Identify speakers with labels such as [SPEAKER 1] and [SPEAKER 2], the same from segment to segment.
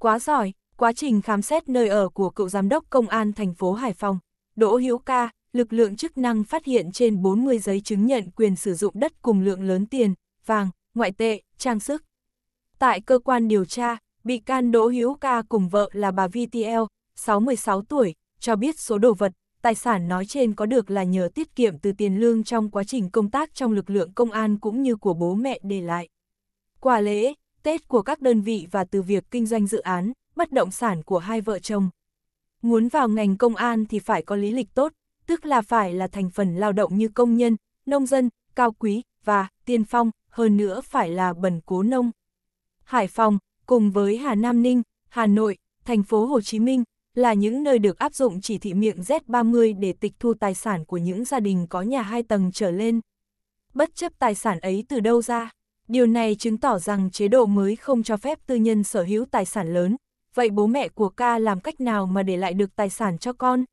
[SPEAKER 1] Quá giỏi, quá trình khám xét nơi ở của cựu giám đốc công an thành phố Hải Phòng, Đỗ Hữu Ca, lực lượng chức năng phát hiện trên 40 giấy chứng nhận quyền sử dụng đất cùng lượng lớn tiền, vàng, ngoại tệ, trang sức. Tại cơ quan điều tra, bị can Đỗ Hữu Ca cùng vợ là bà VTL, 66 tuổi, cho biết số đồ vật, tài sản nói trên có được là nhờ tiết kiệm từ tiền lương trong quá trình công tác trong lực lượng công an cũng như của bố mẹ để lại. Quả lễ, Tết của các đơn vị và từ việc kinh doanh dự án, bất động sản của hai vợ chồng. Muốn vào ngành công an thì phải có lý lịch tốt, tức là phải là thành phần lao động như công nhân, nông dân, cao quý và tiên phong, hơn nữa phải là bần cố nông. Hải Phòng, cùng với Hà Nam Ninh, Hà Nội, thành phố Hồ Chí Minh, là những nơi được áp dụng chỉ thị miệng Z30 để tịch thu tài sản của những gia đình có nhà hai tầng trở lên. Bất chấp tài sản ấy từ đâu ra? Điều này chứng tỏ rằng chế độ mới không cho phép tư nhân sở hữu tài sản lớn, vậy bố mẹ của ca làm cách nào mà để lại được tài sản cho con?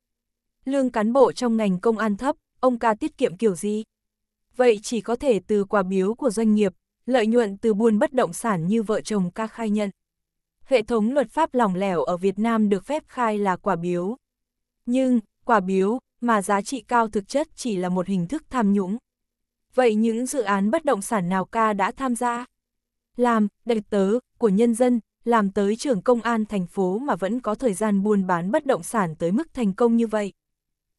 [SPEAKER 1] Lương cán bộ trong ngành công an thấp, ông ca tiết kiệm kiểu gì? Vậy chỉ có thể từ quà biếu của doanh nghiệp, lợi nhuận từ buôn bất động sản như vợ chồng ca khai nhận. Hệ thống luật pháp lỏng lẻo ở Việt Nam được phép khai là quả biếu. Nhưng, quả biếu, mà giá trị cao thực chất chỉ là một hình thức tham nhũng vậy những dự án bất động sản nào ca đã tham gia? Làm, đại tớ, của nhân dân, làm tới trưởng công an thành phố mà vẫn có thời gian buôn bán bất động sản tới mức thành công như vậy.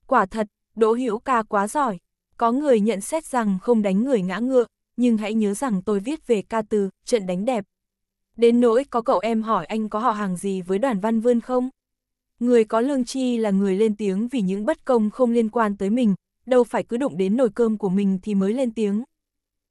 [SPEAKER 1] Quả thật, Đỗ Hữu ca quá giỏi. Có người nhận xét rằng không đánh người ngã ngựa, nhưng hãy nhớ rằng tôi viết về ca từ, trận đánh đẹp. Đến nỗi có cậu em hỏi anh có họ hàng gì với đoàn văn vươn không? Người có lương chi là người lên tiếng vì những bất công không liên quan tới mình, đâu phải cứ đụng đến nồi cơm của mình thì mới lên tiếng.